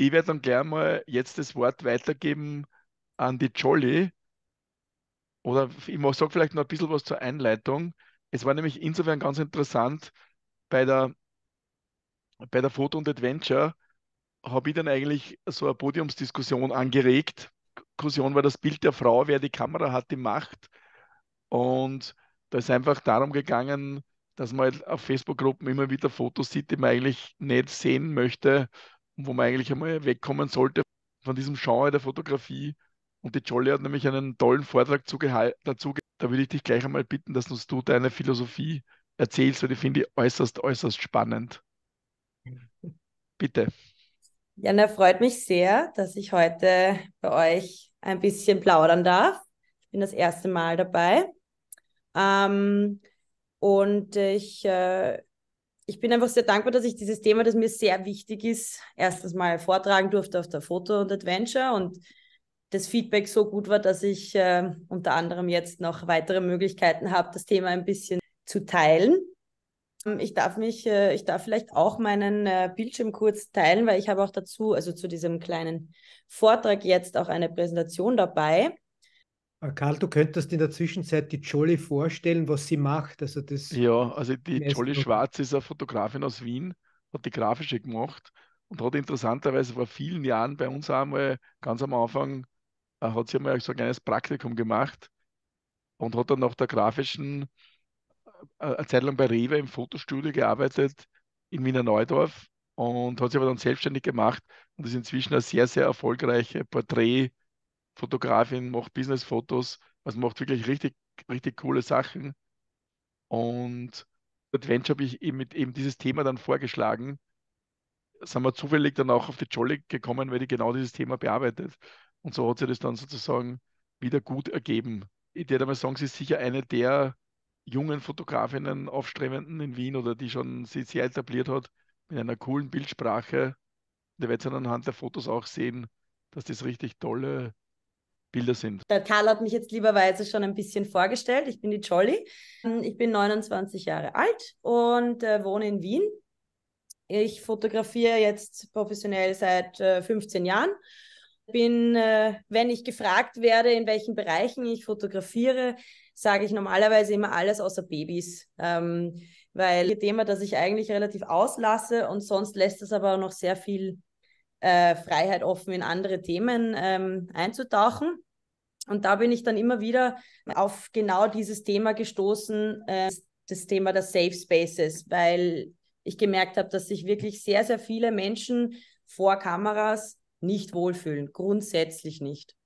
Ich werde dann gleich mal jetzt das Wort weitergeben an die Jolly. Oder ich sage vielleicht noch ein bisschen was zur Einleitung. Es war nämlich insofern ganz interessant, bei der, bei der Photo und Adventure habe ich dann eigentlich so eine Podiumsdiskussion angeregt. Diskussion war das Bild der Frau, wer die Kamera hat, die Macht. Und da ist einfach darum gegangen, dass man halt auf Facebook-Gruppen immer wieder Fotos sieht, die man eigentlich nicht sehen möchte und wo man eigentlich einmal wegkommen sollte von diesem Genre der Fotografie. Und die Jolly hat nämlich einen tollen Vortrag dazu. Da würde ich dich gleich einmal bitten, dass uns du deine Philosophie erzählst, weil die finde ich äußerst, äußerst spannend. Bitte. Jana, freut mich sehr, dass ich heute bei euch ein bisschen plaudern darf. Ich bin das erste Mal dabei. Ähm, und ich äh, ich bin einfach sehr dankbar, dass ich dieses Thema, das mir sehr wichtig ist, erstens mal vortragen durfte auf der Foto und Adventure und das Feedback so gut war, dass ich äh, unter anderem jetzt noch weitere Möglichkeiten habe, das Thema ein bisschen zu teilen. Ähm, ich darf mich, äh, ich darf vielleicht auch meinen äh, Bildschirm kurz teilen, weil ich habe auch dazu, also zu diesem kleinen Vortrag jetzt auch eine Präsentation dabei. Ah, Karl, du könntest in der Zwischenzeit die Jolly vorstellen, was sie macht. Also das ja, also die Jolly Schwarz ist eine Fotografin aus Wien, hat die Grafische gemacht und hat interessanterweise vor vielen Jahren bei uns einmal, ganz am Anfang, äh, hat sie einmal so ein kleines Praktikum gemacht und hat dann nach der grafischen äh, äh, eine Zeit lang bei Rewe im Fotostudio gearbeitet in Wiener Neudorf und hat sich aber dann selbstständig gemacht und ist inzwischen eine sehr, sehr erfolgreiche Porträt- Fotografin, macht Business-Fotos, also macht wirklich richtig, richtig coole Sachen. Und Adventure habe ich eben mit eben dieses Thema dann vorgeschlagen. Sind wir zufällig dann auch auf die Jolly gekommen, weil die genau dieses Thema bearbeitet. Und so hat sich das dann sozusagen wieder gut ergeben. Ich würde mal sagen, sie ist sicher eine der jungen Fotografinnen, Aufstrebenden in Wien oder die schon sich sehr etabliert hat, mit einer coolen Bildsprache. Da werdet ihr anhand der Fotos auch sehen, dass das richtig tolle Bilder sind. Der Karl hat mich jetzt lieberweise schon ein bisschen vorgestellt. Ich bin die Jolly. Ähm, ich bin 29 Jahre alt und äh, wohne in Wien. Ich fotografiere jetzt professionell seit äh, 15 Jahren. Bin, äh, wenn ich gefragt werde, in welchen Bereichen ich fotografiere, sage ich normalerweise immer alles außer Babys. Ähm, weil Thema, das ich eigentlich relativ auslasse und sonst lässt es aber auch noch sehr viel äh, Freiheit offen in andere Themen ähm, einzutauchen. Und da bin ich dann immer wieder auf genau dieses Thema gestoßen, äh, das Thema der Safe Spaces, weil ich gemerkt habe, dass sich wirklich sehr, sehr viele Menschen vor Kameras nicht wohlfühlen, grundsätzlich nicht.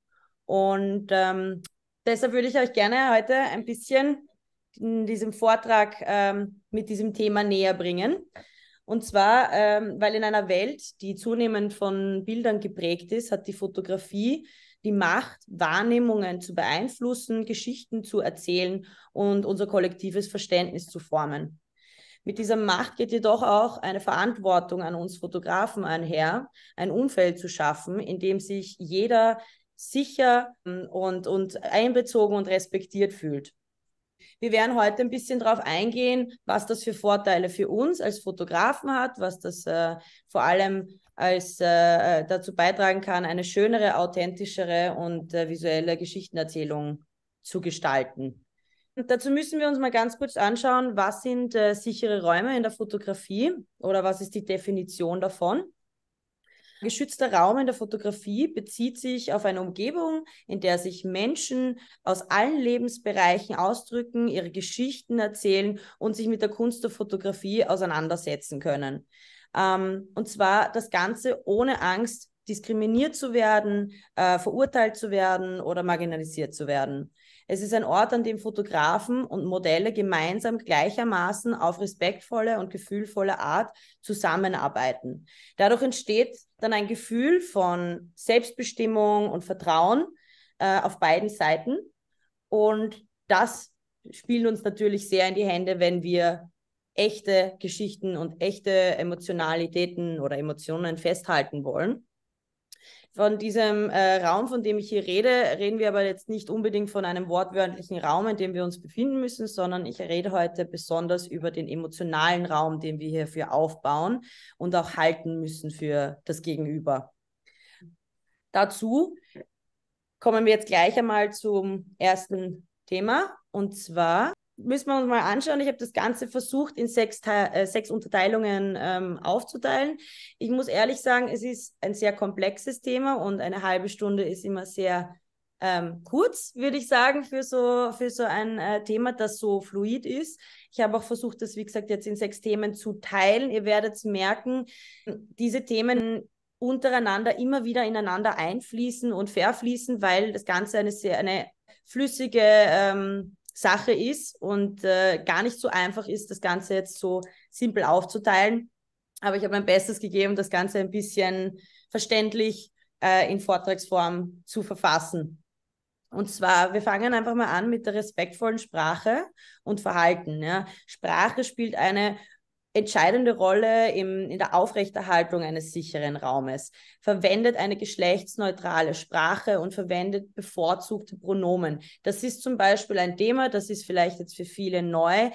Und ähm, deshalb würde ich euch gerne heute ein bisschen in diesem Vortrag ähm, mit diesem Thema näher bringen. Und zwar, ähm, weil in einer Welt, die zunehmend von Bildern geprägt ist, hat die Fotografie die Macht, Wahrnehmungen zu beeinflussen, Geschichten zu erzählen und unser kollektives Verständnis zu formen. Mit dieser Macht geht jedoch auch eine Verantwortung an uns Fotografen einher, ein Umfeld zu schaffen, in dem sich jeder sicher ähm, und, und einbezogen und respektiert fühlt. Wir werden heute ein bisschen darauf eingehen, was das für Vorteile für uns als Fotografen hat, was das äh, vor allem als äh, äh, dazu beitragen kann, eine schönere, authentischere und äh, visuelle Geschichtenerzählung zu gestalten. Und dazu müssen wir uns mal ganz kurz anschauen, was sind äh, sichere Räume in der Fotografie oder was ist die Definition davon? Geschützter Raum in der Fotografie bezieht sich auf eine Umgebung, in der sich Menschen aus allen Lebensbereichen ausdrücken, ihre Geschichten erzählen und sich mit der Kunst der Fotografie auseinandersetzen können. Ähm, und zwar das Ganze ohne Angst, diskriminiert zu werden, äh, verurteilt zu werden oder marginalisiert zu werden. Es ist ein Ort, an dem Fotografen und Modelle gemeinsam gleichermaßen auf respektvolle und gefühlvolle Art zusammenarbeiten. Dadurch entsteht dann ein Gefühl von Selbstbestimmung und Vertrauen äh, auf beiden Seiten. Und das spielt uns natürlich sehr in die Hände, wenn wir echte Geschichten und echte Emotionalitäten oder Emotionen festhalten wollen. Von diesem äh, Raum, von dem ich hier rede, reden wir aber jetzt nicht unbedingt von einem wortwörtlichen Raum, in dem wir uns befinden müssen, sondern ich rede heute besonders über den emotionalen Raum, den wir hierfür aufbauen und auch halten müssen für das Gegenüber. Dazu kommen wir jetzt gleich einmal zum ersten Thema und zwar müssen wir uns mal anschauen. Ich habe das Ganze versucht, in sechs, äh, sechs Unterteilungen ähm, aufzuteilen. Ich muss ehrlich sagen, es ist ein sehr komplexes Thema und eine halbe Stunde ist immer sehr ähm, kurz, würde ich sagen, für so, für so ein äh, Thema, das so fluid ist. Ich habe auch versucht, das, wie gesagt, jetzt in sechs Themen zu teilen. Ihr werdet merken, diese Themen untereinander immer wieder ineinander einfließen und verfließen, weil das Ganze eine sehr eine flüssige ähm, Sache ist und äh, gar nicht so einfach ist, das Ganze jetzt so simpel aufzuteilen. Aber ich habe mein Bestes gegeben, das Ganze ein bisschen verständlich äh, in Vortragsform zu verfassen. Und zwar, wir fangen einfach mal an mit der respektvollen Sprache und Verhalten. Ja. Sprache spielt eine entscheidende Rolle im, in der Aufrechterhaltung eines sicheren Raumes, verwendet eine geschlechtsneutrale Sprache und verwendet bevorzugte Pronomen. Das ist zum Beispiel ein Thema, das ist vielleicht jetzt für viele neu,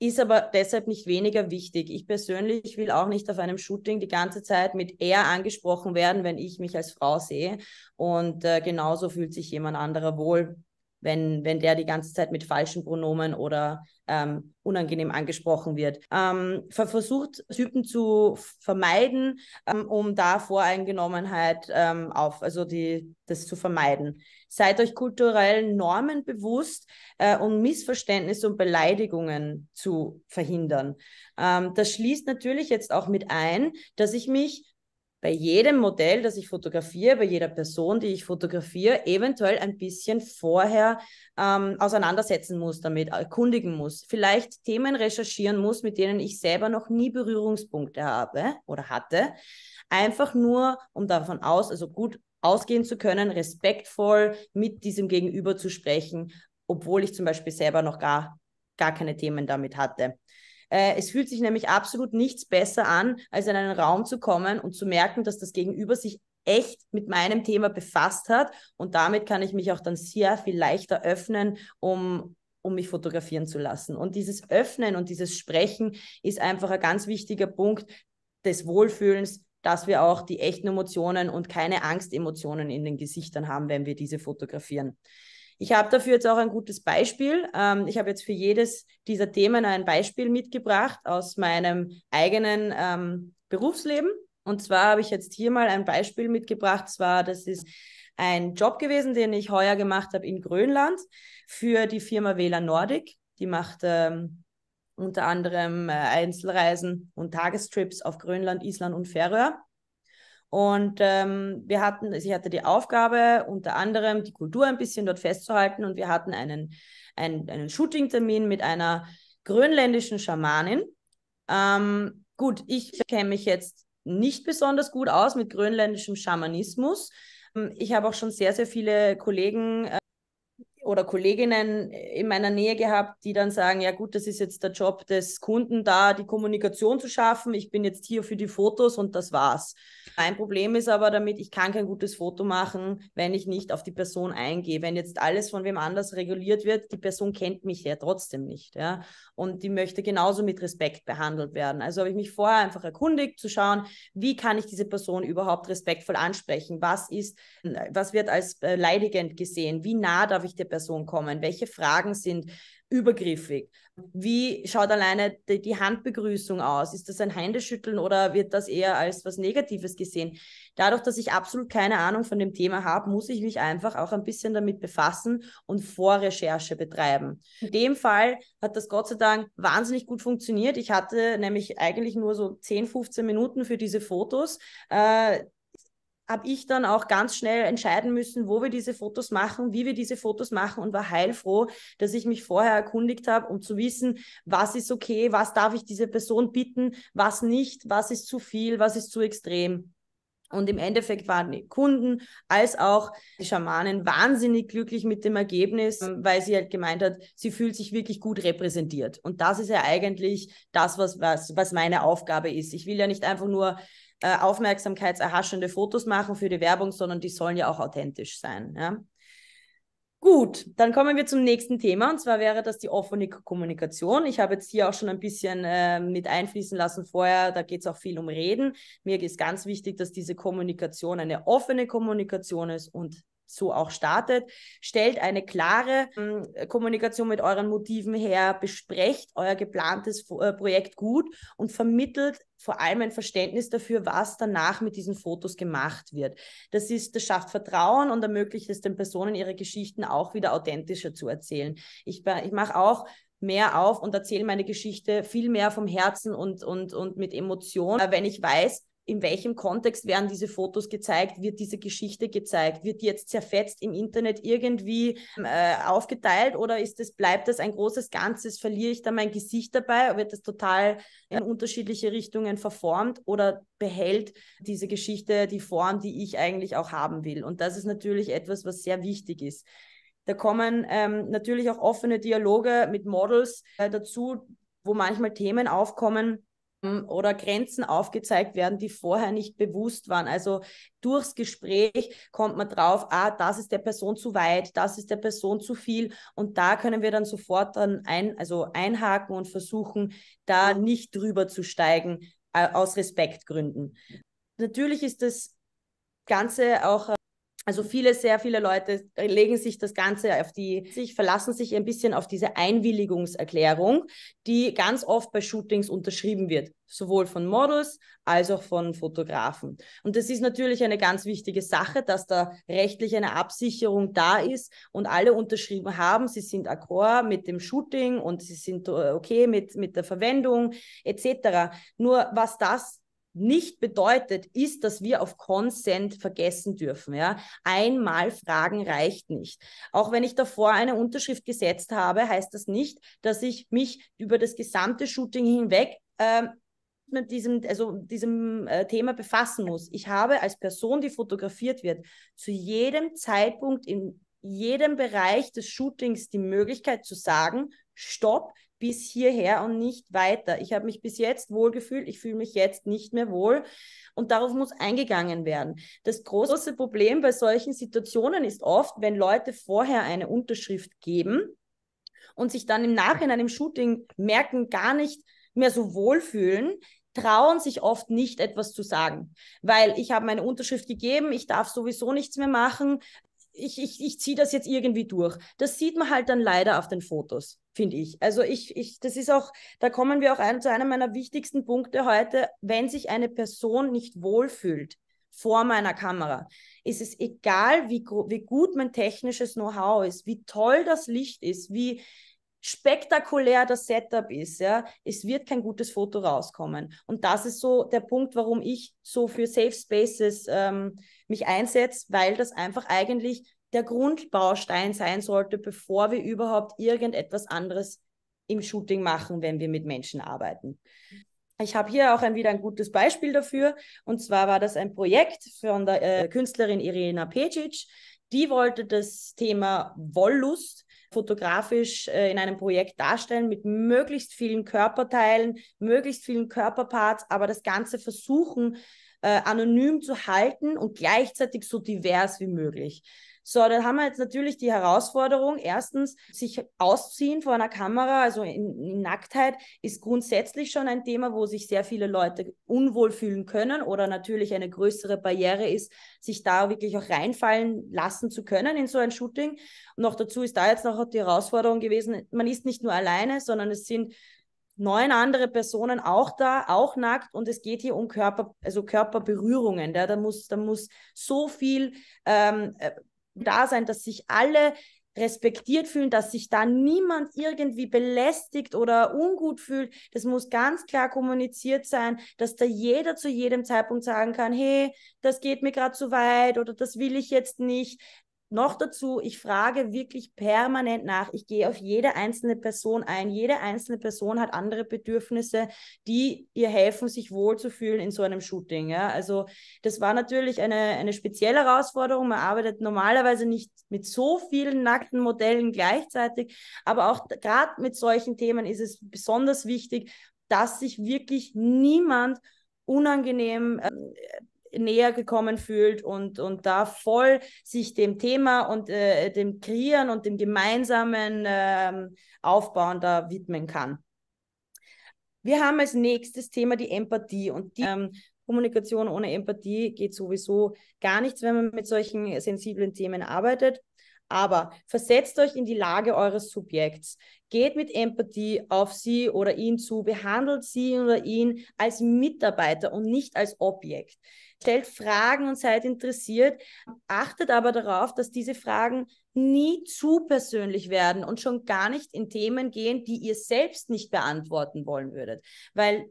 ist aber deshalb nicht weniger wichtig. Ich persönlich will auch nicht auf einem Shooting die ganze Zeit mit er angesprochen werden, wenn ich mich als Frau sehe. Und äh, genauso fühlt sich jemand anderer wohl, wenn, wenn der die ganze Zeit mit falschen Pronomen oder ähm, unangenehm angesprochen wird. Ähm, versucht, Typen zu vermeiden, ähm, um da Voreingenommenheit ähm, auf, also die, das zu vermeiden. Seid euch kulturellen Normen bewusst, äh, um Missverständnisse und Beleidigungen zu verhindern. Ähm, das schließt natürlich jetzt auch mit ein, dass ich mich bei jedem Modell, das ich fotografiere, bei jeder Person, die ich fotografiere, eventuell ein bisschen vorher ähm, auseinandersetzen muss damit, erkundigen muss, vielleicht Themen recherchieren muss, mit denen ich selber noch nie Berührungspunkte habe oder hatte. Einfach nur, um davon aus, also gut ausgehen zu können, respektvoll mit diesem Gegenüber zu sprechen, obwohl ich zum Beispiel selber noch gar, gar keine Themen damit hatte. Äh, es fühlt sich nämlich absolut nichts besser an, als in einen Raum zu kommen und zu merken, dass das Gegenüber sich echt mit meinem Thema befasst hat. Und damit kann ich mich auch dann sehr viel leichter öffnen, um, um mich fotografieren zu lassen. Und dieses Öffnen und dieses Sprechen ist einfach ein ganz wichtiger Punkt des Wohlfühlens, dass wir auch die echten Emotionen und keine Angstemotionen in den Gesichtern haben, wenn wir diese fotografieren. Ich habe dafür jetzt auch ein gutes Beispiel. Ähm, ich habe jetzt für jedes dieser Themen ein Beispiel mitgebracht aus meinem eigenen ähm, Berufsleben. Und zwar habe ich jetzt hier mal ein Beispiel mitgebracht. Zwar, das ist ein Job gewesen, den ich heuer gemacht habe in Grönland für die Firma Wähler Nordic. Die macht ähm, unter anderem äh, Einzelreisen und Tagestrips auf Grönland, Island und Färöer. Und ähm, wir hatten, ich hatte die Aufgabe, unter anderem die Kultur ein bisschen dort festzuhalten. Und wir hatten einen, einen, einen Shooting-Termin mit einer grönländischen Schamanin. Ähm, gut, ich kenne mich jetzt nicht besonders gut aus mit grönländischem Schamanismus. Ähm, ich habe auch schon sehr, sehr viele Kollegen äh, oder Kolleginnen in meiner Nähe gehabt, die dann sagen, ja gut, das ist jetzt der Job des Kunden da, die Kommunikation zu schaffen. Ich bin jetzt hier für die Fotos und das war's. Mein Problem ist aber damit, ich kann kein gutes Foto machen, wenn ich nicht auf die Person eingehe. Wenn jetzt alles von wem anders reguliert wird, die Person kennt mich ja trotzdem nicht. Ja? Und die möchte genauso mit Respekt behandelt werden. Also habe ich mich vorher einfach erkundigt, zu schauen, wie kann ich diese Person überhaupt respektvoll ansprechen? Was ist, was wird als beleidigend äh, gesehen? Wie nah darf ich der Person Person kommen? Welche Fragen sind übergriffig? Wie schaut alleine die, die Handbegrüßung aus? Ist das ein Händeschütteln oder wird das eher als was Negatives gesehen? Dadurch, dass ich absolut keine Ahnung von dem Thema habe, muss ich mich einfach auch ein bisschen damit befassen und Vorrecherche betreiben. In dem Fall hat das Gott sei Dank wahnsinnig gut funktioniert. Ich hatte nämlich eigentlich nur so 10, 15 Minuten für diese Fotos. Äh, habe ich dann auch ganz schnell entscheiden müssen, wo wir diese Fotos machen, wie wir diese Fotos machen und war heilfroh, dass ich mich vorher erkundigt habe, um zu wissen, was ist okay, was darf ich diese Person bitten, was nicht, was ist zu viel, was ist zu extrem. Und im Endeffekt waren die Kunden als auch die Schamanen wahnsinnig glücklich mit dem Ergebnis, mhm. weil sie halt gemeint hat, sie fühlt sich wirklich gut repräsentiert. Und das ist ja eigentlich das, was, was, was meine Aufgabe ist. Ich will ja nicht einfach nur äh, aufmerksamkeitserhaschende Fotos machen für die Werbung, sondern die sollen ja auch authentisch sein. Ja? Gut, dann kommen wir zum nächsten Thema und zwar wäre das die offene Kommunikation. Ich habe jetzt hier auch schon ein bisschen äh, mit einfließen lassen vorher, da geht es auch viel um Reden. Mir ist ganz wichtig, dass diese Kommunikation eine offene Kommunikation ist und so auch startet. Stellt eine klare hm, Kommunikation mit euren Motiven her, besprecht euer geplantes äh, Projekt gut und vermittelt vor allem ein Verständnis dafür, was danach mit diesen Fotos gemacht wird. Das ist, das schafft Vertrauen und ermöglicht es den Personen, ihre Geschichten auch wieder authentischer zu erzählen. Ich, ich mache auch mehr auf und erzähle meine Geschichte viel mehr vom Herzen und, und, und mit Emotionen, wenn ich weiß, in welchem Kontext werden diese Fotos gezeigt, wird diese Geschichte gezeigt, wird die jetzt zerfetzt im Internet irgendwie ähm, äh, aufgeteilt oder ist das, bleibt das ein großes Ganzes, verliere ich da mein Gesicht dabei, wird das total in unterschiedliche Richtungen verformt oder behält diese Geschichte die Form, die ich eigentlich auch haben will. Und das ist natürlich etwas, was sehr wichtig ist. Da kommen ähm, natürlich auch offene Dialoge mit Models äh, dazu, wo manchmal Themen aufkommen, oder Grenzen aufgezeigt werden, die vorher nicht bewusst waren. Also durchs Gespräch kommt man drauf, ah, das ist der Person zu weit, das ist der Person zu viel. Und da können wir dann sofort dann ein, also einhaken und versuchen, da nicht drüber zu steigen, aus Respektgründen. Natürlich ist das Ganze auch äh, also viele, sehr viele Leute legen sich das Ganze auf die, sich verlassen sich ein bisschen auf diese Einwilligungserklärung, die ganz oft bei Shootings unterschrieben wird, sowohl von Models als auch von Fotografen. Und das ist natürlich eine ganz wichtige Sache, dass da rechtlich eine Absicherung da ist und alle unterschrieben haben, sie sind akkord mit dem Shooting und sie sind äh, okay mit, mit der Verwendung etc. Nur was das nicht bedeutet, ist, dass wir auf Consent vergessen dürfen. Ja? Einmal fragen reicht nicht. Auch wenn ich davor eine Unterschrift gesetzt habe, heißt das nicht, dass ich mich über das gesamte Shooting hinweg äh, mit diesem, also diesem äh, Thema befassen muss. Ich habe als Person, die fotografiert wird, zu jedem Zeitpunkt in jedem Bereich des Shootings die Möglichkeit zu sagen, stopp, bis hierher und nicht weiter. Ich habe mich bis jetzt wohl gefühlt, ich fühle mich jetzt nicht mehr wohl und darauf muss eingegangen werden. Das große Problem bei solchen Situationen ist oft, wenn Leute vorher eine Unterschrift geben und sich dann im Nachhinein im Shooting merken, gar nicht mehr so wohl fühlen, trauen sich oft nicht, etwas zu sagen. Weil ich habe meine Unterschrift gegeben, ich darf sowieso nichts mehr machen, ich, ich, ich ziehe das jetzt irgendwie durch. Das sieht man halt dann leider auf den Fotos finde ich. Also ich, ich, das ist auch, da kommen wir auch ein, zu einem meiner wichtigsten Punkte heute, wenn sich eine Person nicht wohlfühlt vor meiner Kamera, ist es egal, wie, wie gut mein technisches Know-how ist, wie toll das Licht ist, wie spektakulär das Setup ist, ja, es wird kein gutes Foto rauskommen. Und das ist so der Punkt, warum ich so für Safe Spaces ähm, mich einsetze, weil das einfach eigentlich der Grundbaustein sein sollte, bevor wir überhaupt irgendetwas anderes im Shooting machen, wenn wir mit Menschen arbeiten. Ich habe hier auch ein, wieder ein gutes Beispiel dafür. Und zwar war das ein Projekt von der äh, Künstlerin Irena Pecic. Die wollte das Thema Wollust fotografisch äh, in einem Projekt darstellen mit möglichst vielen Körperteilen, möglichst vielen Körperparts, aber das Ganze versuchen, äh, anonym zu halten und gleichzeitig so divers wie möglich. So, da haben wir jetzt natürlich die Herausforderung, erstens, sich ausziehen vor einer Kamera, also in, in Nacktheit, ist grundsätzlich schon ein Thema, wo sich sehr viele Leute unwohl fühlen können oder natürlich eine größere Barriere ist, sich da wirklich auch reinfallen lassen zu können in so ein Shooting. Und noch dazu ist da jetzt noch die Herausforderung gewesen, man ist nicht nur alleine, sondern es sind neun andere Personen auch da, auch nackt und es geht hier um Körper, also Körperberührungen. Ja, da muss, da muss so viel ähm, äh, da sein, dass sich alle respektiert fühlen, dass sich da niemand irgendwie belästigt oder ungut fühlt. Das muss ganz klar kommuniziert sein, dass da jeder zu jedem Zeitpunkt sagen kann, hey, das geht mir gerade zu weit oder das will ich jetzt nicht. Noch dazu, ich frage wirklich permanent nach. Ich gehe auf jede einzelne Person ein. Jede einzelne Person hat andere Bedürfnisse, die ihr helfen, sich wohlzufühlen in so einem Shooting. Ja? Also das war natürlich eine, eine spezielle Herausforderung. Man arbeitet normalerweise nicht mit so vielen nackten Modellen gleichzeitig, aber auch gerade mit solchen Themen ist es besonders wichtig, dass sich wirklich niemand unangenehm äh, näher gekommen fühlt und, und da voll sich dem Thema und äh, dem Kreieren und dem gemeinsamen äh, Aufbauen da widmen kann. Wir haben als nächstes Thema die Empathie und die ähm, Kommunikation ohne Empathie geht sowieso gar nichts, wenn man mit solchen sensiblen Themen arbeitet. Aber versetzt euch in die Lage eures Subjekts. Geht mit Empathie auf sie oder ihn zu, behandelt sie oder ihn als Mitarbeiter und nicht als Objekt. Stellt Fragen und seid interessiert, achtet aber darauf, dass diese Fragen nie zu persönlich werden und schon gar nicht in Themen gehen, die ihr selbst nicht beantworten wollen würdet. Weil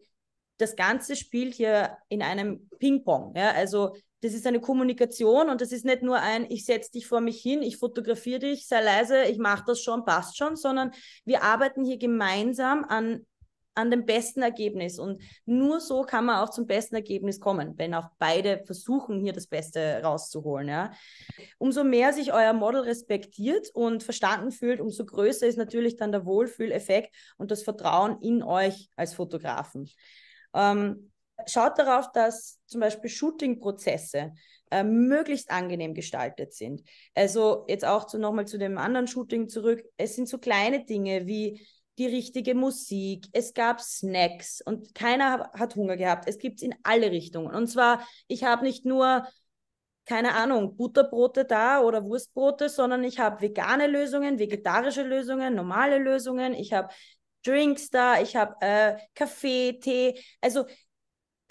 das Ganze spielt hier in einem Ping-Pong. Ja? Also das ist eine Kommunikation und das ist nicht nur ein, ich setze dich vor mich hin, ich fotografiere dich, sei leise, ich mache das schon, passt schon, sondern wir arbeiten hier gemeinsam an, an dem besten Ergebnis. Und nur so kann man auch zum besten Ergebnis kommen, wenn auch beide versuchen, hier das Beste rauszuholen. Ja. Umso mehr sich euer Model respektiert und verstanden fühlt, umso größer ist natürlich dann der Wohlfühleffekt und das Vertrauen in euch als Fotografen. Ähm, Schaut darauf, dass zum Beispiel Shooting-Prozesse äh, möglichst angenehm gestaltet sind. Also jetzt auch nochmal zu dem anderen Shooting zurück. Es sind so kleine Dinge wie die richtige Musik, es gab Snacks und keiner hat Hunger gehabt. Es gibt es in alle Richtungen. Und zwar, ich habe nicht nur, keine Ahnung, Butterbrote da oder Wurstbrote, sondern ich habe vegane Lösungen, vegetarische Lösungen, normale Lösungen. Ich habe Drinks da, ich habe äh, Kaffee, Tee. Also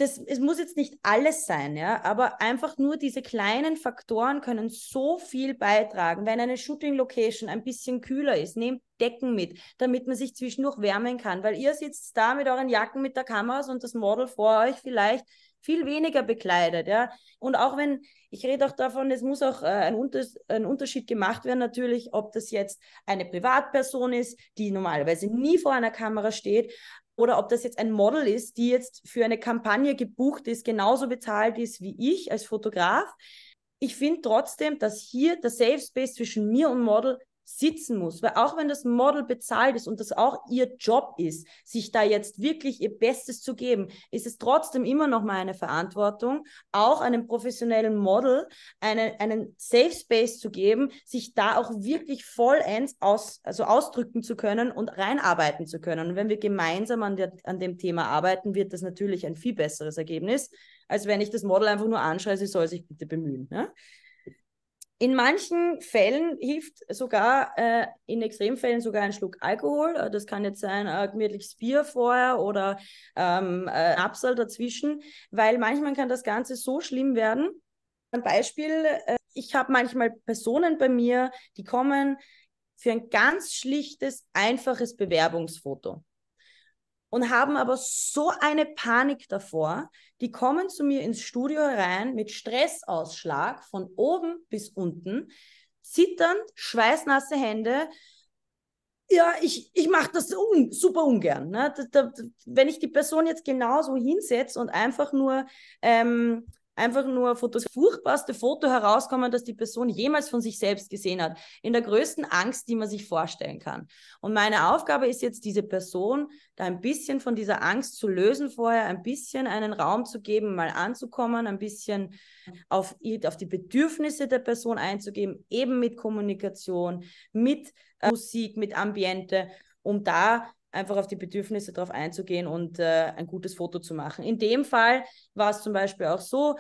das, es muss jetzt nicht alles sein, ja, aber einfach nur diese kleinen Faktoren können so viel beitragen. Wenn eine Shooting-Location ein bisschen kühler ist, nehmt Decken mit, damit man sich zwischendurch wärmen kann, weil ihr sitzt da mit euren Jacken, mit der Kamera und das Model vor euch vielleicht viel weniger bekleidet, ja. Und auch wenn, ich rede auch davon, es muss auch äh, ein, Unter ein, Unterschied gemacht werden, natürlich, ob das jetzt eine Privatperson ist, die normalerweise nie vor einer Kamera steht, oder ob das jetzt ein Model ist, die jetzt für eine Kampagne gebucht ist, genauso bezahlt ist wie ich als Fotograf. Ich finde trotzdem, dass hier der Safe Space zwischen mir und Model sitzen muss. Weil auch wenn das Model bezahlt ist und das auch ihr Job ist, sich da jetzt wirklich ihr Bestes zu geben, ist es trotzdem immer noch mal eine Verantwortung, auch einem professionellen Model einen, einen Safe Space zu geben, sich da auch wirklich vollends aus, also ausdrücken zu können und reinarbeiten zu können. Und wenn wir gemeinsam an, der, an dem Thema arbeiten, wird das natürlich ein viel besseres Ergebnis, als wenn ich das Model einfach nur anschreie, sie soll sich bitte bemühen. Ne? In manchen Fällen hilft sogar, äh, in Extremfällen sogar ein Schluck Alkohol. Äh, das kann jetzt sein, äh, gemütliches Bier vorher oder ähm, äh, Absal dazwischen, weil manchmal kann das Ganze so schlimm werden. Ein Beispiel, äh, ich habe manchmal Personen bei mir, die kommen für ein ganz schlichtes, einfaches Bewerbungsfoto und haben aber so eine Panik davor. Die kommen zu mir ins Studio rein mit Stressausschlag von oben bis unten, zitternd, schweißnasse Hände. Ja, ich, ich mache das un, super ungern. Ne? Da, da, wenn ich die Person jetzt genauso hinsetze und einfach nur ähm, einfach nur Fotos, furchtbarste Foto herauskommen, das die Person jemals von sich selbst gesehen hat. In der größten Angst, die man sich vorstellen kann. Und meine Aufgabe ist jetzt, diese Person da ein bisschen von dieser Angst zu lösen vorher, ein bisschen einen Raum zu geben, mal anzukommen, ein bisschen auf, auf die Bedürfnisse der Person einzugeben, eben mit Kommunikation, mit äh, Musik, mit Ambiente, um da einfach auf die Bedürfnisse drauf einzugehen und äh, ein gutes Foto zu machen. In dem Fall war es zum Beispiel auch so,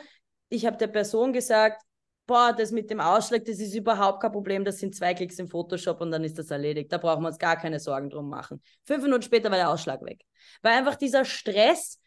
ich habe der Person gesagt, boah, das mit dem Ausschlag, das ist überhaupt kein Problem, das sind zwei Klicks im Photoshop und dann ist das erledigt. Da brauchen wir uns gar keine Sorgen drum machen. Fünf Minuten später war der Ausschlag weg. Weil einfach dieser Stress,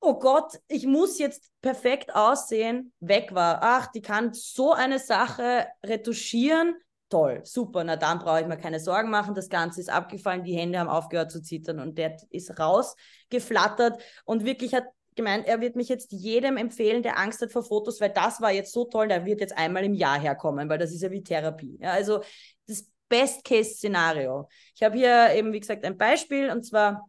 oh Gott, ich muss jetzt perfekt aussehen, weg war. Ach, die kann so eine Sache retuschieren, toll, super, na dann brauche ich mir keine Sorgen machen, das Ganze ist abgefallen, die Hände haben aufgehört zu zittern und der ist rausgeflattert und wirklich hat gemeint, er wird mich jetzt jedem empfehlen, der Angst hat vor Fotos, weil das war jetzt so toll, der wird jetzt einmal im Jahr herkommen, weil das ist ja wie Therapie. Ja, also das Best-Case-Szenario. Ich habe hier eben, wie gesagt, ein Beispiel und zwar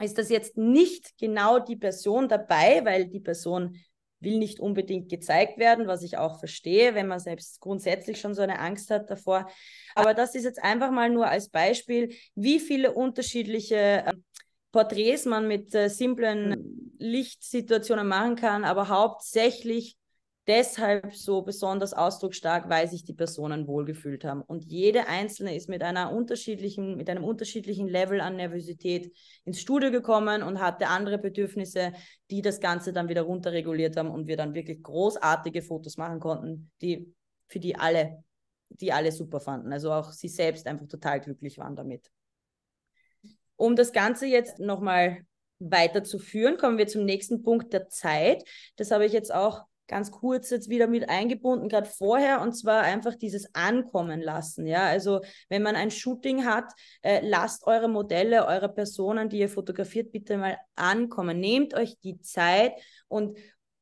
ist das jetzt nicht genau die Person dabei, weil die Person will nicht unbedingt gezeigt werden, was ich auch verstehe, wenn man selbst grundsätzlich schon so eine Angst hat davor. Aber das ist jetzt einfach mal nur als Beispiel, wie viele unterschiedliche ähm, Porträts man mit äh, simplen mhm. Lichtsituationen machen kann, aber hauptsächlich deshalb so besonders ausdrucksstark, weil sich die Personen wohlgefühlt haben. Und jede einzelne ist mit einer unterschiedlichen, mit einem unterschiedlichen Level an Nervosität ins Studio gekommen und hatte andere Bedürfnisse, die das Ganze dann wieder runterreguliert haben und wir dann wirklich großartige Fotos machen konnten, die für die alle, die alle super fanden. Also auch sie selbst einfach total glücklich waren damit. Um das Ganze jetzt nochmal weiterzuführen, kommen wir zum nächsten Punkt der Zeit. Das habe ich jetzt auch ganz kurz jetzt wieder mit eingebunden, gerade vorher, und zwar einfach dieses Ankommen lassen. Ja, also wenn man ein Shooting hat, äh, lasst eure Modelle, eure Personen, die ihr fotografiert, bitte mal ankommen. Nehmt euch die Zeit und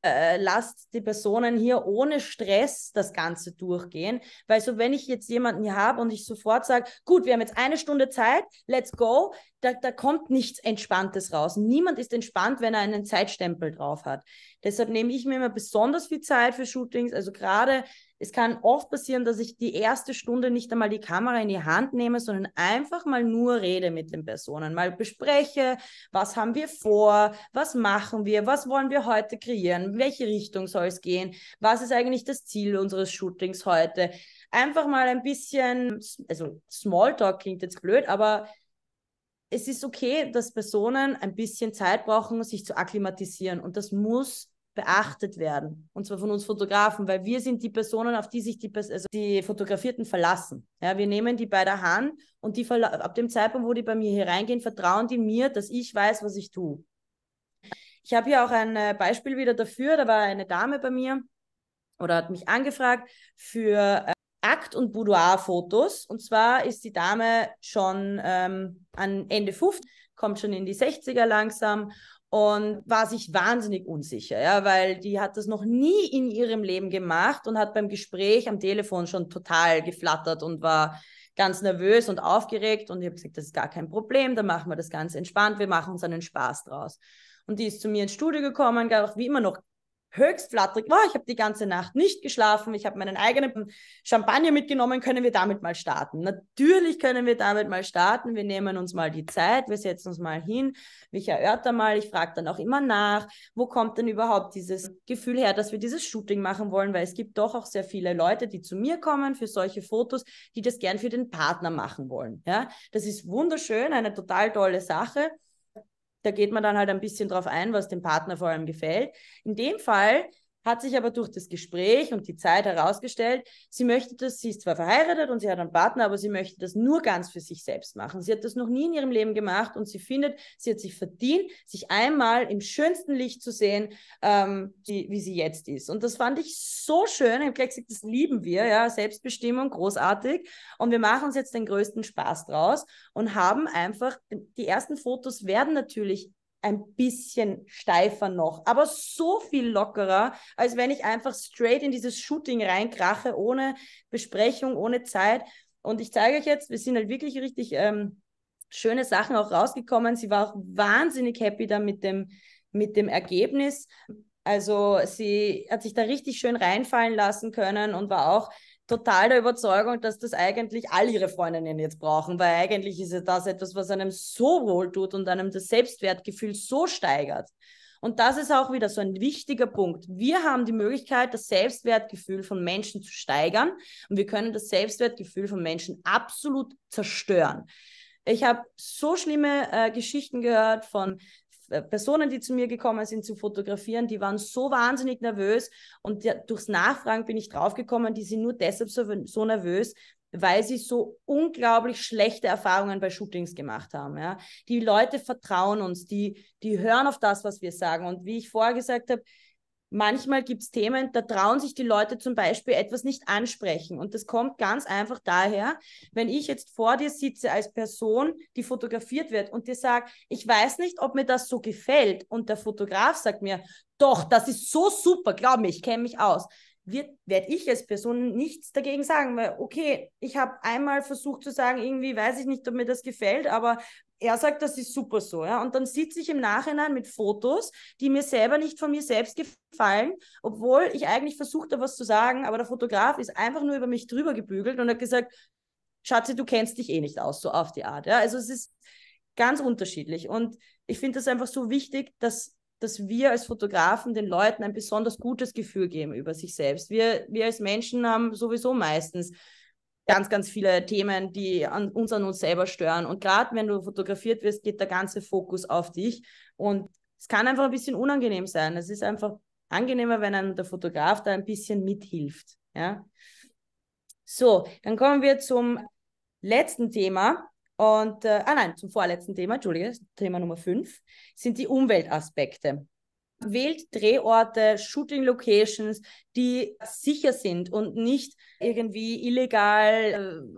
äh, lasst die Personen hier ohne Stress das Ganze durchgehen. Weil so, wenn ich jetzt jemanden hier habe und ich sofort sage, gut, wir haben jetzt eine Stunde Zeit, let's go, da, da kommt nichts Entspanntes raus. Niemand ist entspannt, wenn er einen Zeitstempel drauf hat. Deshalb nehme ich mir immer besonders viel Zeit für Shootings. Also gerade es kann oft passieren, dass ich die erste Stunde nicht einmal die Kamera in die Hand nehme, sondern einfach mal nur rede mit den Personen, mal bespreche, was haben wir vor, was machen wir, was wollen wir heute kreieren, welche Richtung soll es gehen, was ist eigentlich das Ziel unseres Shootings heute. Einfach mal ein bisschen, also Smalltalk klingt jetzt blöd, aber es ist okay, dass Personen ein bisschen Zeit brauchen, sich zu akklimatisieren und das muss beachtet werden. Und zwar von uns Fotografen, weil wir sind die Personen, auf die sich die, also die Fotografierten verlassen. Ja, wir nehmen die bei der Hand und die ab dem Zeitpunkt, wo die bei mir hier reingehen, vertrauen die mir, dass ich weiß, was ich tue. Ich habe hier auch ein äh, Beispiel wieder dafür. Da war eine Dame bei mir oder hat mich angefragt für äh, Akt- und Boudoir-Fotos. Und zwar ist die Dame schon ähm, an Ende 50, kommt schon in die 60er langsam und war sich wahnsinnig unsicher, ja, weil die hat das noch nie in ihrem Leben gemacht und hat beim Gespräch am Telefon schon total geflattert und war ganz nervös und aufgeregt und ich habe gesagt, das ist gar kein Problem, dann machen wir das ganz entspannt, wir machen uns einen Spaß draus. Und die ist zu mir ins Studio gekommen, auch wie immer noch höchst flatterig war. Ich habe die ganze Nacht nicht geschlafen. Ich habe meinen eigenen Champagner mitgenommen. Können wir damit mal starten? Natürlich können wir damit mal starten. Wir nehmen uns mal die Zeit. Wir setzen uns mal hin. Mich erörter mal. Ich frage dann auch immer nach, wo kommt denn überhaupt dieses Gefühl her, dass wir dieses Shooting machen wollen? Weil es gibt doch auch sehr viele Leute, die zu mir kommen für solche Fotos, die das gern für den Partner machen wollen. Ja, das ist wunderschön, eine total tolle Sache. Da geht man dann halt ein bisschen drauf ein, was dem Partner vor allem gefällt. In dem Fall hat sich aber durch das Gespräch und die Zeit herausgestellt, sie möchte das, sie ist zwar verheiratet und sie hat einen Partner, aber sie möchte das nur ganz für sich selbst machen. Sie hat das noch nie in ihrem Leben gemacht und sie findet, sie hat sich verdient, sich einmal im schönsten Licht zu sehen, ähm, die, wie sie jetzt ist. Und das fand ich so schön. Im habe das lieben wir, ja, Selbstbestimmung, großartig. Und wir machen uns jetzt den größten Spaß draus und haben einfach, die ersten Fotos werden natürlich ein bisschen steifer noch, aber so viel lockerer, als wenn ich einfach straight in dieses Shooting reinkrache, ohne Besprechung, ohne Zeit. Und ich zeige euch jetzt, wir sind halt wirklich richtig ähm, schöne Sachen auch rausgekommen. Sie war auch wahnsinnig happy da mit dem, mit dem Ergebnis. Also sie hat sich da richtig schön reinfallen lassen können und war auch total der Überzeugung, dass das eigentlich all ihre Freundinnen jetzt brauchen, weil eigentlich ist ja das etwas, was einem so wohl tut und einem das Selbstwertgefühl so steigert. Und das ist auch wieder so ein wichtiger Punkt. Wir haben die Möglichkeit, das Selbstwertgefühl von Menschen zu steigern und wir können das Selbstwertgefühl von Menschen absolut zerstören. Ich habe so schlimme äh, Geschichten gehört von äh, Personen, die zu mir gekommen sind, zu fotografieren, die waren so wahnsinnig nervös und ja, durchs Nachfragen bin ich draufgekommen, die sind nur deshalb so, so nervös, weil sie so unglaublich schlechte Erfahrungen bei Shootings gemacht haben. Ja. Die Leute vertrauen uns, die, die hören auf das, was wir sagen. Und wie ich vorher gesagt habe, manchmal gibt es Themen, da trauen sich die Leute zum Beispiel etwas nicht ansprechen. Und das kommt ganz einfach daher, wenn ich jetzt vor dir sitze als Person, die fotografiert wird und dir sage, ich weiß nicht, ob mir das so gefällt. Und der Fotograf sagt mir, doch, das ist so super, glaub mir, ich kenne mich aus wird, werde ich als Person nichts dagegen sagen, weil okay, ich habe einmal versucht zu sagen, irgendwie weiß ich nicht, ob mir das gefällt, aber er sagt, das ist super so. Ja? Und dann sitze ich im Nachhinein mit Fotos, die mir selber nicht von mir selbst gefallen, obwohl ich eigentlich versucht habe, was zu sagen, aber der Fotograf ist einfach nur über mich drüber gebügelt und hat gesagt, Schatze, du kennst dich eh nicht aus, so auf die Art. Ja? Also es ist ganz unterschiedlich. Und ich finde das einfach so wichtig, dass, dass wir als Fotografen den Leuten ein besonders gutes Gefühl geben über sich selbst. Wir, wir als Menschen haben sowieso meistens ganz, ganz viele Themen, die an uns an uns selber stören. Und gerade wenn du fotografiert wirst, geht der ganze Fokus auf dich. Und es kann einfach ein bisschen unangenehm sein. Es ist einfach angenehmer, wenn einem der Fotograf da ein bisschen mithilft. Ja? So, dann kommen wir zum letzten Thema. Und, äh, ah nein, zum vorletzten Thema, Entschuldige, Thema Nummer 5, sind die Umweltaspekte. Wählt Drehorte, Shooting-Locations, die sicher sind und nicht irgendwie illegal,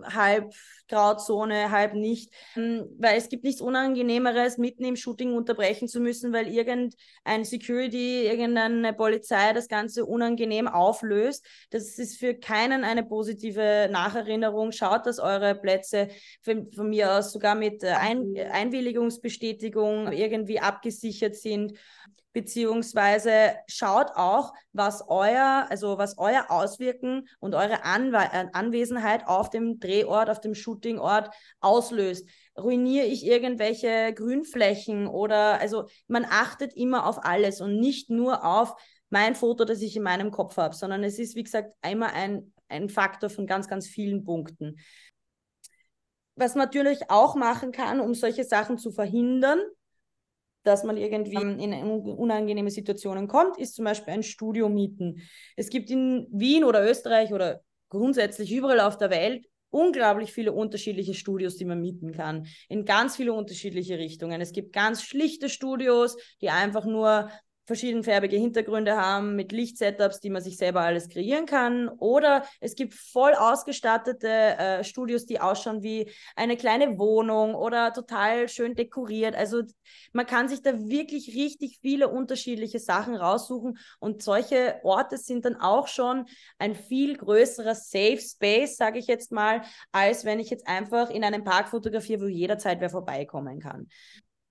äh, halb Grauzone, halb nicht. Ähm, weil es gibt nichts Unangenehmeres, mitten im Shooting unterbrechen zu müssen, weil irgendein Security, irgendeine Polizei das Ganze unangenehm auflöst. Das ist für keinen eine positive Nacherinnerung. Schaut, dass eure Plätze von, mir aus sogar mit äh, Einwilligungsbestätigung irgendwie abgesichert sind beziehungsweise schaut auch, was euer, also was euer Auswirken und eure Anwe äh, Anwesenheit auf dem Drehort, auf dem Shootingort auslöst. Ruiniere ich irgendwelche Grünflächen oder also man achtet immer auf alles und nicht nur auf mein Foto, das ich in meinem Kopf habe, sondern es ist, wie gesagt, immer ein, ein Faktor von ganz, ganz vielen Punkten. Was man natürlich auch machen kann, um solche Sachen zu verhindern, dass man irgendwie ähm, in unangenehme Situationen kommt, ist zum Beispiel ein Studio mieten. Es gibt in Wien oder Österreich oder grundsätzlich überall auf der Welt unglaublich viele unterschiedliche Studios, die man mieten kann, in ganz viele unterschiedliche Richtungen. Es gibt ganz schlichte Studios, die einfach nur verschiedenfärbige Hintergründe haben mit Lichtsetups, die man sich selber alles kreieren kann. Oder es gibt voll ausgestattete äh, Studios, die ausschauen wie eine kleine Wohnung oder total schön dekoriert. Also man kann sich da wirklich richtig viele unterschiedliche Sachen raussuchen. Und solche Orte sind dann auch schon ein viel größerer Safe Space, sage ich jetzt mal, als wenn ich jetzt einfach in einem Park fotografiere, wo jederzeit wer vorbeikommen kann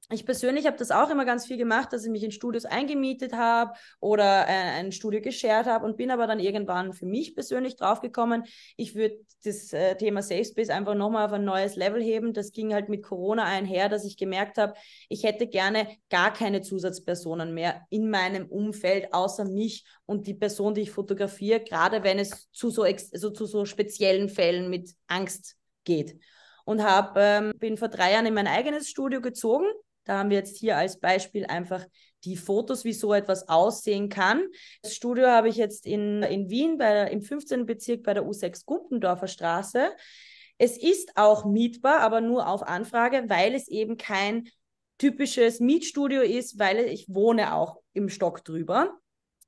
ich persönlich habe das auch immer ganz viel gemacht, dass ich mich in Studios eingemietet habe oder ein, äh, ein Studio geshared habe und bin aber dann irgendwann für mich persönlich draufgekommen, ich würde das äh, Thema Safe Space einfach nochmal auf ein neues Level heben. Das ging halt mit Corona einher, dass ich gemerkt habe, ich hätte gerne gar keine Zusatzpersonen mehr in meinem Umfeld außer mich und die Person, die ich fotografiere, gerade wenn es zu so, also zu so speziellen Fällen mit Angst geht. Und hab, ähm, bin vor drei Jahren in mein eigenes Studio gezogen da haben wir jetzt hier als Beispiel einfach die Fotos, wie so etwas aussehen kann. Das Studio habe ich jetzt in, in Wien bei, im 15. Bezirk bei der U6 Gumpendorfer Straße. Es ist auch mietbar, aber nur auf Anfrage, weil es eben kein typisches Mietstudio ist, weil ich wohne auch im Stock drüber.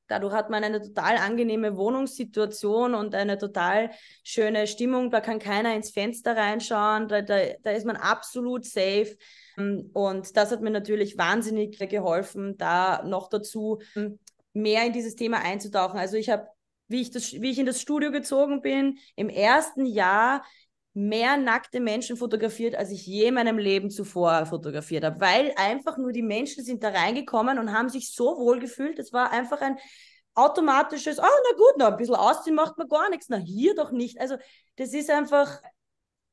Dadurch hat man eine total angenehme Wohnungssituation und eine total schöne Stimmung. Da kann keiner ins Fenster reinschauen. Da, da, da ist man absolut safe. Ähm, und das hat mir natürlich wahnsinnig geholfen, da noch dazu ähm, mehr in dieses Thema einzutauchen. Also ich habe wie wie ich in das Studio gezogen bin, im ersten Jahr mehr nackte Menschen fotografiert, als ich je in meinem Leben zuvor fotografiert habe, weil einfach nur die Menschen sind da reingekommen und haben sich so wohl gefühlt. Es war einfach ein automatisches, oh, na gut, na, ein bisschen ausziehen macht man gar nichts, na, hier doch nicht. Also, das ist einfach,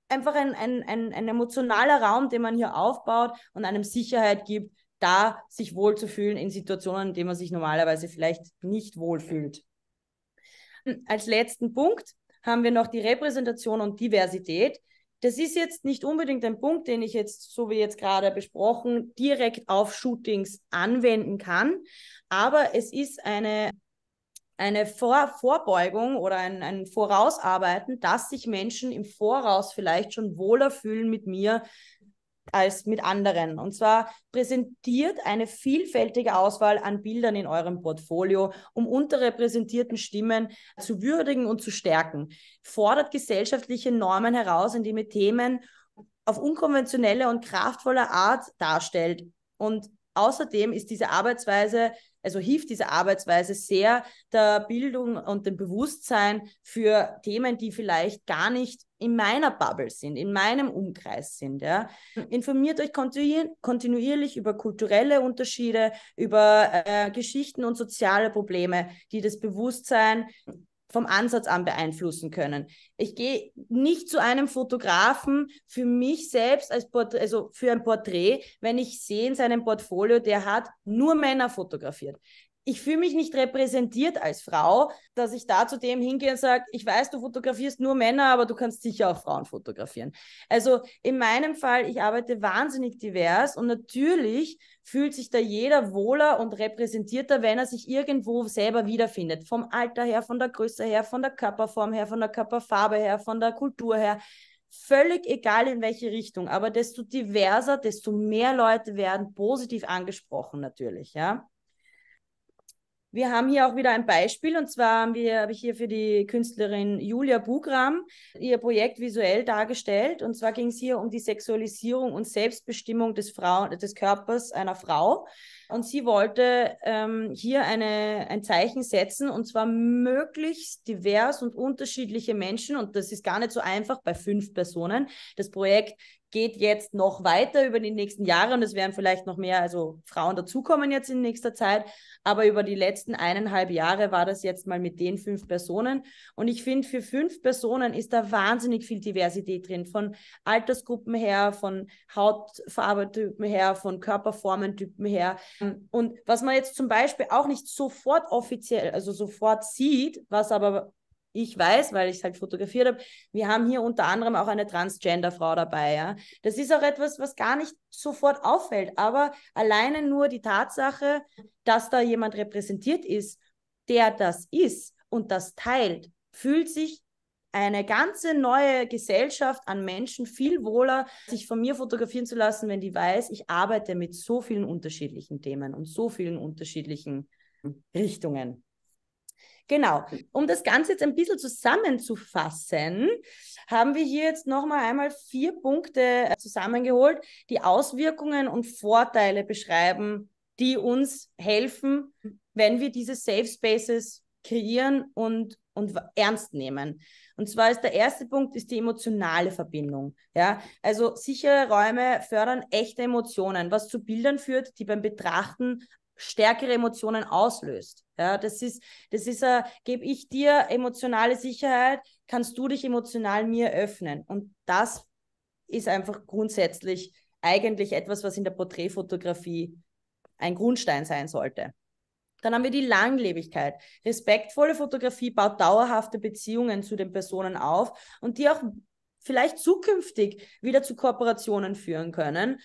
einfach ein, ein, ein, ein emotionaler Raum, den man hier aufbaut und einem Sicherheit gibt, da sich wohlzufühlen in Situationen, in denen man sich normalerweise vielleicht nicht wohlfühlt. Hm, als letzten Punkt, haben wir noch die Repräsentation und Diversität. Das ist jetzt nicht unbedingt ein Punkt, den ich jetzt, so wie jetzt gerade besprochen, direkt auf Shootings anwenden kann, aber es ist eine, eine Vor Vorbeugung oder ein, ein Vorausarbeiten, dass sich Menschen im Voraus vielleicht schon wohler fühlen mit mir, als mit anderen. Und zwar präsentiert eine vielfältige Auswahl an Bildern in eurem Portfolio, um unterrepräsentierten Stimmen zu würdigen und zu stärken. Fordert gesellschaftliche Normen heraus, indem ihr Themen auf unkonventionelle und kraftvolle Art darstellt. Und außerdem ist diese Arbeitsweise, also hilft diese Arbeitsweise sehr der Bildung und dem Bewusstsein für Themen, die vielleicht gar nicht in meiner Bubble sind, in meinem Umkreis sind. Ja. Hm. Informiert euch kontinuierlich über kulturelle Unterschiede, über äh, Geschichten und soziale Probleme, die das Bewusstsein vom Ansatz an beeinflussen können. Ich gehe nicht zu einem Fotografen für mich selbst als also für ein Porträt, wenn ich sehe in seinem Portfolio, der hat nur Männer fotografiert ich fühle mich nicht repräsentiert als Frau, dass ich da zu dem hingehe und sage, ich weiß, du fotografierst nur Männer, aber du kannst sicher auch Frauen fotografieren. Also in meinem Fall, ich arbeite wahnsinnig divers und natürlich fühlt sich da jeder wohler und repräsentierter, wenn er sich irgendwo selber wiederfindet. Vom Alter her, von der Größe her, von der Körperform her, von der Körperfarbe her, von der Kultur her. Völlig egal in welche Richtung, aber desto diverser, desto mehr Leute werden positiv angesprochen natürlich, ja. Wir haben hier auch wieder ein Beispiel und zwar haben wir, habe ich hier für die Künstlerin Julia Bugram ihr Projekt visuell dargestellt und zwar ging es hier um die Sexualisierung und Selbstbestimmung des, Frau des Körpers einer Frau und sie wollte ähm, hier eine, ein Zeichen setzen und zwar möglichst divers und unterschiedliche Menschen und das ist gar nicht so einfach bei fünf Personen. Das Projekt geht jetzt noch weiter über die nächsten Jahre und es werden vielleicht noch mehr, also Frauen dazukommen jetzt in nächster Zeit, aber über die letzten eineinhalb Jahre war das jetzt mal mit den fünf Personen und ich finde, für fünf Personen ist da wahnsinnig viel Diversität drin, von Altersgruppen her, von Hautfarbetypen her, von Körperformentypen her und was man jetzt zum Beispiel auch nicht sofort offiziell, also sofort sieht, was aber ich weiß, weil ich es halt fotografiert habe, wir haben hier unter anderem auch eine Transgender-Frau dabei. Ja? Das ist auch etwas, was gar nicht sofort auffällt, aber alleine nur die Tatsache, dass da jemand repräsentiert ist, der das ist und das teilt, fühlt sich eine ganze neue Gesellschaft an Menschen viel wohler, sich von mir fotografieren zu lassen, wenn die weiß, ich arbeite mit so vielen unterschiedlichen Themen und so vielen unterschiedlichen Richtungen. Genau. Mhm. Um das Ganze jetzt ein bisschen zusammenzufassen, haben wir hier jetzt nochmal einmal vier Punkte äh, zusammengeholt, die Auswirkungen und Vorteile beschreiben, die uns helfen, wenn wir diese Safe Spaces kreieren und, und ernst nehmen. Und zwar ist der erste Punkt ist die emotionale Verbindung. Ja, also sichere Räume fördern echte Emotionen, was zu Bildern führt, die beim Betrachten stärkere Emotionen auslöst. Ja, das ist, das ist, uh, gebe ich dir emotionale Sicherheit, kannst du dich emotional mir öffnen. Und das ist einfach grundsätzlich eigentlich etwas, was in der Porträtfotografie ein Grundstein sein sollte. Dann haben wir die Langlebigkeit. Respektvolle Fotografie baut dauerhafte Beziehungen zu den Personen auf und die auch vielleicht zukünftig wieder zu Kooperationen führen können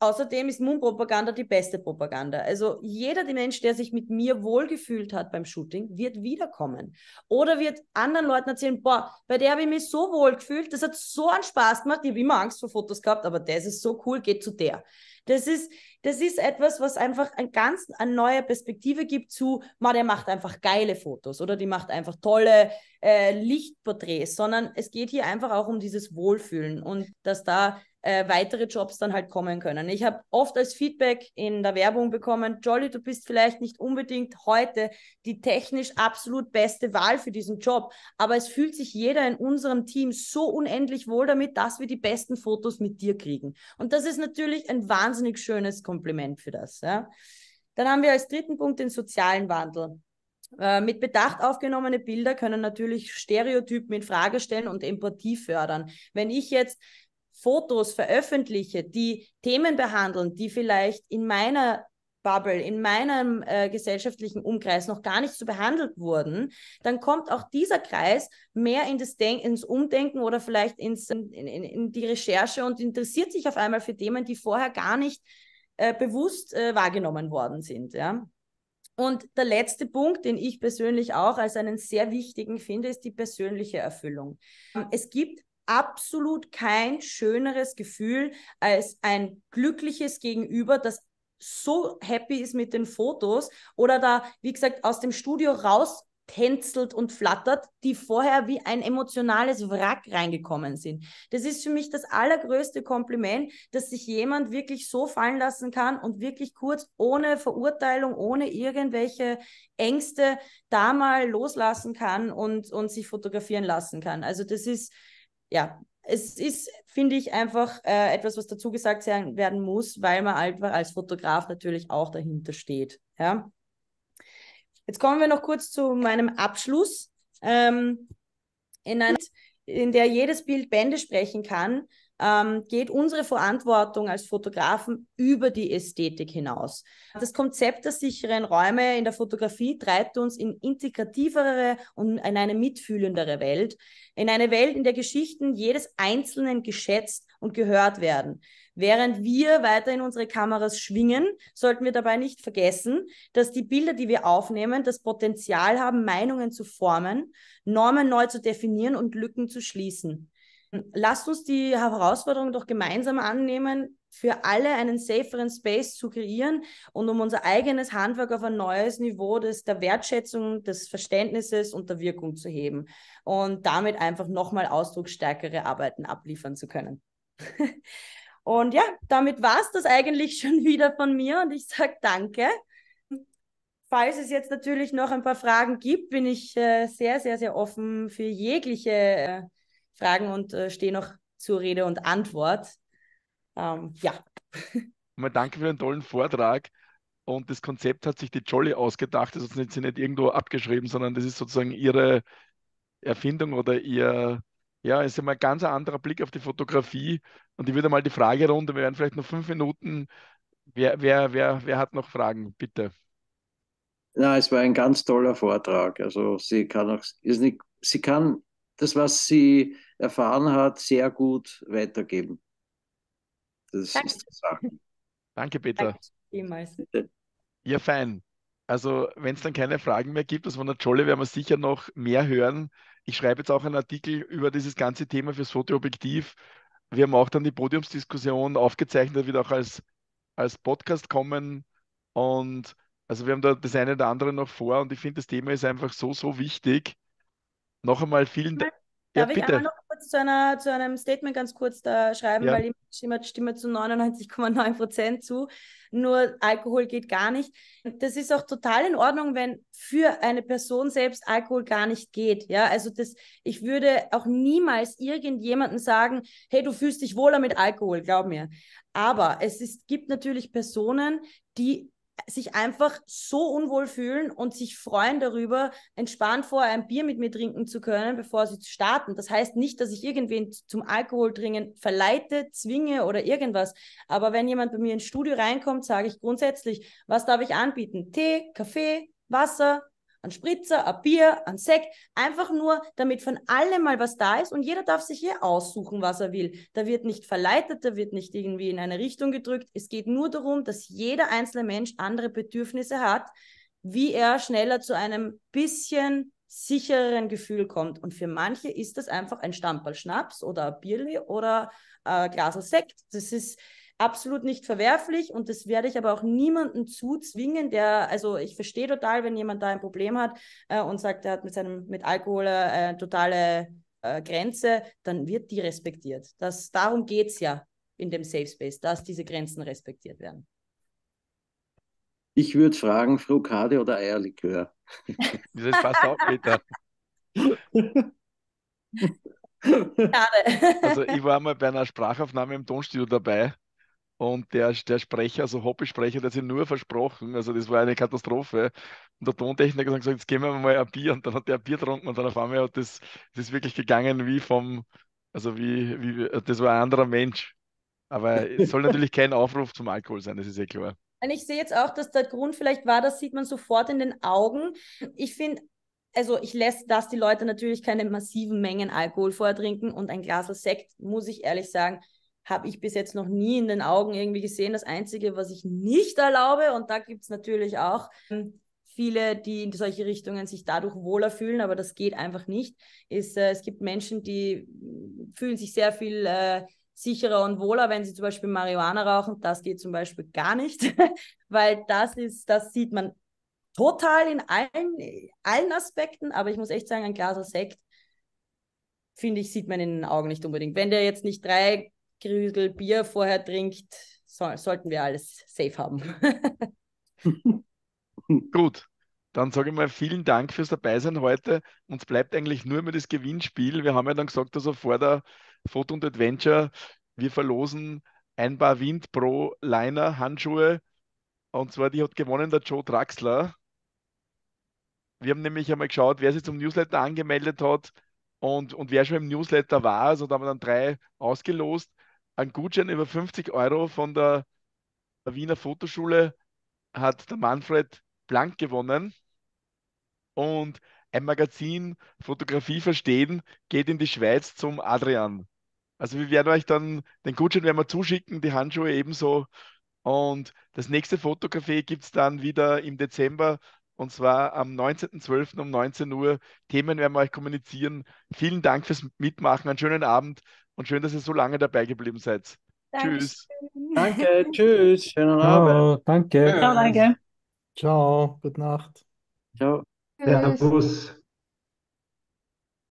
Außerdem ist Mundpropaganda die beste Propaganda. Also jeder der Mensch, der sich mit mir wohlgefühlt hat beim Shooting, wird wiederkommen. Oder wird anderen Leuten erzählen, boah, bei der habe ich mich so wohl gefühlt, das hat so einen Spaß gemacht, ich habe immer Angst vor Fotos gehabt, aber das ist so cool, geht zu der. Das ist, das ist etwas, was einfach eine ganz eine neue Perspektive gibt zu, man, der macht einfach geile Fotos oder die macht einfach tolle äh, Lichtporträts, sondern es geht hier einfach auch um dieses Wohlfühlen und dass da äh, weitere Jobs dann halt kommen können. Ich habe oft als Feedback in der Werbung bekommen, Jolly, du bist vielleicht nicht unbedingt heute die technisch absolut beste Wahl für diesen Job, aber es fühlt sich jeder in unserem Team so unendlich wohl damit, dass wir die besten Fotos mit dir kriegen. Und das ist natürlich ein wahnsinnig schönes Kompliment für das. Ja. Dann haben wir als dritten Punkt den sozialen Wandel. Äh, mit Bedacht aufgenommene Bilder können natürlich Stereotypen in Frage stellen und Empathie fördern. Wenn ich jetzt Fotos veröffentliche, die Themen behandeln, die vielleicht in meiner Bubble, in meinem äh, gesellschaftlichen Umkreis noch gar nicht so behandelt wurden, dann kommt auch dieser Kreis mehr in das Denk ins Umdenken oder vielleicht ins, in, in, in die Recherche und interessiert sich auf einmal für Themen, die vorher gar nicht äh, bewusst äh, wahrgenommen worden sind. Ja? Und der letzte Punkt, den ich persönlich auch als einen sehr wichtigen finde, ist die persönliche Erfüllung. Ähm, es gibt absolut kein schöneres Gefühl als ein glückliches Gegenüber, das so happy ist mit den Fotos oder da, wie gesagt, aus dem Studio raus tänzelt und flattert, die vorher wie ein emotionales Wrack reingekommen sind. Das ist für mich das allergrößte Kompliment, dass sich jemand wirklich so fallen lassen kann und wirklich kurz ohne Verurteilung, ohne irgendwelche Ängste da mal loslassen kann und, und sich fotografieren lassen kann. Also das ist ja, es ist, finde ich, einfach äh, etwas, was dazu gesagt werden muss, weil man einfach als Fotograf natürlich auch dahinter steht. Ja? Jetzt kommen wir noch kurz zu meinem Abschluss. Ähm, in, einer, in der jedes Bild Bände sprechen kann, ähm, geht unsere Verantwortung als Fotografen über die Ästhetik hinaus. Das Konzept der sicheren Räume in der Fotografie treibt uns in integrativere und in eine mitfühlendere Welt, in eine Welt, in der Geschichten jedes Einzelnen geschätzt und gehört werden. Während wir weiterhin unsere Kameras schwingen, sollten wir dabei nicht vergessen, dass die Bilder, die wir aufnehmen, das Potenzial haben, Meinungen zu formen, Normen neu zu definieren und Lücken zu schließen. Lasst uns die Herausforderung doch gemeinsam annehmen, für alle einen saferen Space zu kreieren und um unser eigenes Handwerk auf ein neues Niveau des, der Wertschätzung, des Verständnisses und der Wirkung zu heben und damit einfach nochmal ausdrucksstärkere Arbeiten abliefern zu können. und ja, damit war es das eigentlich schon wieder von mir und ich sage danke. Falls es jetzt natürlich noch ein paar Fragen gibt, bin ich äh, sehr, sehr, sehr offen für jegliche äh, Fragen und äh, stehe noch zur Rede und Antwort. Ähm, ja. Mal danke für den tollen Vortrag. Und das Konzept hat sich die Jolly ausgedacht. Das ist jetzt nicht irgendwo abgeschrieben, sondern das ist sozusagen ihre Erfindung oder ihr, ja, ist immer ein ganz anderer Blick auf die Fotografie. Und ich würde mal die Fragerunde, wir werden vielleicht noch fünf Minuten. Wer, wer, wer, wer hat noch Fragen? Bitte. Na, es war ein ganz toller Vortrag. Also sie kann auch, ist nicht, sie kann das, was sie erfahren hat, sehr gut weitergeben. Das Danke. ist die Sache. Danke, Peter. Danke Ja, fein. Also, wenn es dann keine Fragen mehr gibt, das von der Jolle werden wir sicher noch mehr hören. Ich schreibe jetzt auch einen Artikel über dieses ganze Thema fürs Fotoobjektiv. Wir haben auch dann die Podiumsdiskussion aufgezeichnet, wird auch als, als Podcast kommen. Und also wir haben da das eine oder andere noch vor und ich finde, das Thema ist einfach so, so wichtig. Noch einmal vielen Dank. Ja, Darf bitte. ich noch kurz zu, einer, zu, einem Statement ganz kurz da schreiben, ja. weil ich Stimme, Stimme zu 99,9 Prozent zu. Nur Alkohol geht gar nicht. Das ist auch total in Ordnung, wenn für eine Person selbst Alkohol gar nicht geht. Ja, also das, ich würde auch niemals irgendjemandem sagen, hey, du fühlst dich wohler mit Alkohol, glaub mir. Aber es ist, gibt natürlich Personen, die sich einfach so unwohl fühlen und sich freuen darüber, entspannt vorher ein Bier mit mir trinken zu können, bevor sie starten. Das heißt nicht, dass ich irgendwen zum Alkohol trinken verleite, zwinge oder irgendwas. Aber wenn jemand bei mir ins Studio reinkommt, sage ich grundsätzlich, was darf ich anbieten? Tee, Kaffee, Wasser, an Spritzer, ein Bier, ein Sekt, einfach nur, damit von allem mal was da ist und jeder darf sich hier aussuchen, was er will. Da wird nicht verleitet, da wird nicht irgendwie in eine Richtung gedrückt. Es geht nur darum, dass jeder einzelne Mensch andere Bedürfnisse hat, wie er schneller zu einem bisschen sichereren Gefühl kommt. Und für manche ist das einfach ein Stamperl Schnaps oder ein Bierli oder ein äh, Glas Sekt. Das ist, absolut nicht verwerflich und das werde ich aber auch niemanden zuzwingen, der, also ich verstehe total, wenn jemand da ein Problem hat äh, und sagt, er hat mit seinem, mit Alkohol äh, totale äh, Grenze, dann wird die respektiert. Das, darum geht es ja in dem Safe Space, dass diese Grenzen respektiert werden. Ich würde fragen, Frukade oder Eierlikör? das passt auch, Peter. also ich war mal bei einer Sprachaufnahme im Tonstudio dabei und der, der Sprecher, also Hobbysprecher, der hat sich nur versprochen. Also das war eine Katastrophe. Und der Tontechniker hat gesagt, jetzt gehen wir mal ein Bier. Und dann hat der ein Bier getrunken und dann auf einmal hat das, das ist wirklich gegangen wie vom, also wie, wie, das war ein anderer Mensch. Aber es soll natürlich kein Aufruf zum Alkohol sein, das ist eh klar. Und ich sehe jetzt auch, dass der Grund vielleicht war, das sieht man sofort in den Augen. Ich finde, also ich lässt dass die Leute natürlich keine massiven Mengen Alkohol vortrinken und ein Glas Sekt, muss ich ehrlich sagen, habe ich bis jetzt noch nie in den Augen irgendwie gesehen. Das Einzige, was ich nicht erlaube, und da gibt es natürlich auch hm. viele, die in solche Richtungen sich dadurch wohler fühlen, aber das geht einfach nicht, ist, äh, es gibt Menschen, die fühlen sich sehr viel äh, sicherer und wohler, wenn sie zum Beispiel Marihuana rauchen. Das geht zum Beispiel gar nicht, weil das ist, das sieht man total in allen, allen Aspekten, aber ich muss echt sagen, ein Glas Sekt, finde ich, sieht man in den Augen nicht unbedingt. Wenn der jetzt nicht drei Grüsel Bier vorher trinkt, so, sollten wir alles safe haben. Gut, dann sage ich mal vielen Dank fürs Dabeisein heute. Uns bleibt eigentlich nur immer das Gewinnspiel. Wir haben ja dann gesagt, also vor der Foto und Adventure, wir verlosen ein paar Wind pro Liner Handschuhe. Und zwar die hat gewonnen der Joe Draxler. Wir haben nämlich einmal geschaut, wer sich zum Newsletter angemeldet hat und, und wer schon im Newsletter war. Also da haben wir dann drei ausgelost einen Gutschein über 50 Euro von der Wiener Fotoschule hat der Manfred Blank gewonnen. Und ein Magazin Fotografie verstehen geht in die Schweiz zum Adrian. Also wir werden euch dann den Gutschein werden wir zuschicken, die Handschuhe ebenso. Und das nächste Fotocafé gibt es dann wieder im Dezember und zwar am 19.12. um 19 Uhr. Themen werden wir euch kommunizieren. Vielen Dank fürs Mitmachen. Einen schönen Abend und schön, dass ihr so lange dabei geblieben seid. Dankeschön. Tschüss. Danke, tschüss. Schönen Abend. danke. Ciao, danke. Ciao, gute Nacht. Ciao. Servus.